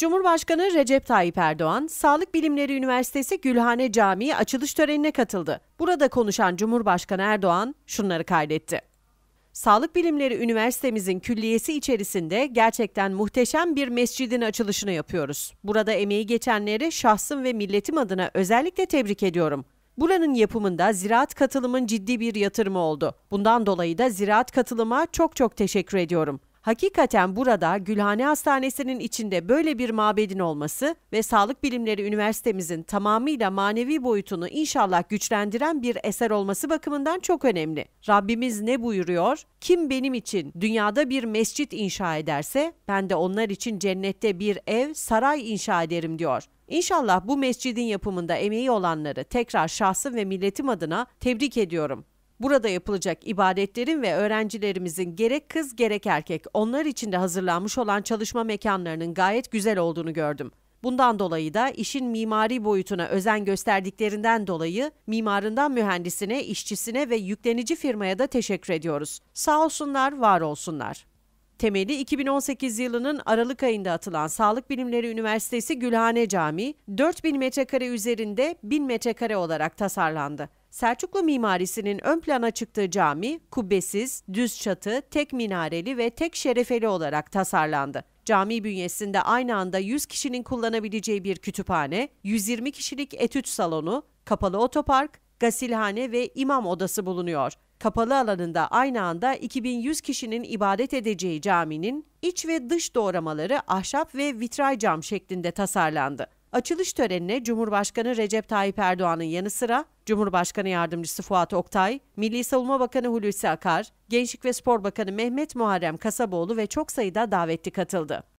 Cumhurbaşkanı Recep Tayyip Erdoğan, Sağlık Bilimleri Üniversitesi Gülhane Camii açılış törenine katıldı. Burada konuşan Cumhurbaşkanı Erdoğan şunları kaydetti. Sağlık Bilimleri Üniversitemizin külliyesi içerisinde gerçekten muhteşem bir mescidin açılışını yapıyoruz. Burada emeği geçenleri şahsım ve milletim adına özellikle tebrik ediyorum. Buranın yapımında ziraat katılımın ciddi bir yatırımı oldu. Bundan dolayı da ziraat katılıma çok çok teşekkür ediyorum. Hakikaten burada Gülhane Hastanesi'nin içinde böyle bir mabedin olması ve sağlık bilimleri üniversitemizin tamamıyla manevi boyutunu inşallah güçlendiren bir eser olması bakımından çok önemli. Rabbimiz ne buyuruyor? Kim benim için dünyada bir mescit inşa ederse ben de onlar için cennette bir ev, saray inşa ederim diyor. İnşallah bu mescidin yapımında emeği olanları tekrar şahsım ve milletim adına tebrik ediyorum. Burada yapılacak ibadetlerin ve öğrencilerimizin gerek kız gerek erkek onlar için de hazırlanmış olan çalışma mekanlarının gayet güzel olduğunu gördüm. Bundan dolayı da işin mimari boyutuna özen gösterdiklerinden dolayı mimarından mühendisine, işçisine ve yüklenici firmaya da teşekkür ediyoruz. Sağ olsunlar, var olsunlar. Temeli 2018 yılının Aralık ayında atılan Sağlık Bilimleri Üniversitesi Gülhane Camii 4000 metrekare üzerinde 1000 metrekare olarak tasarlandı. Selçuklu mimarisinin ön plana çıktığı cami, kubbesiz, düz çatı, tek minareli ve tek şerefeli olarak tasarlandı. Cami bünyesinde aynı anda 100 kişinin kullanabileceği bir kütüphane, 120 kişilik etüt salonu, kapalı otopark, gasilhane ve imam odası bulunuyor. Kapalı alanında aynı anda 2100 kişinin ibadet edeceği caminin iç ve dış doğramaları ahşap ve vitray cam şeklinde tasarlandı. Açılış törenine Cumhurbaşkanı Recep Tayyip Erdoğan'ın yanı sıra Cumhurbaşkanı Yardımcısı Fuat Oktay, Milli Savunma Bakanı Hulusi Akar, Gençlik ve Spor Bakanı Mehmet Muharrem Kasaboğlu ve çok sayıda davetli katıldı.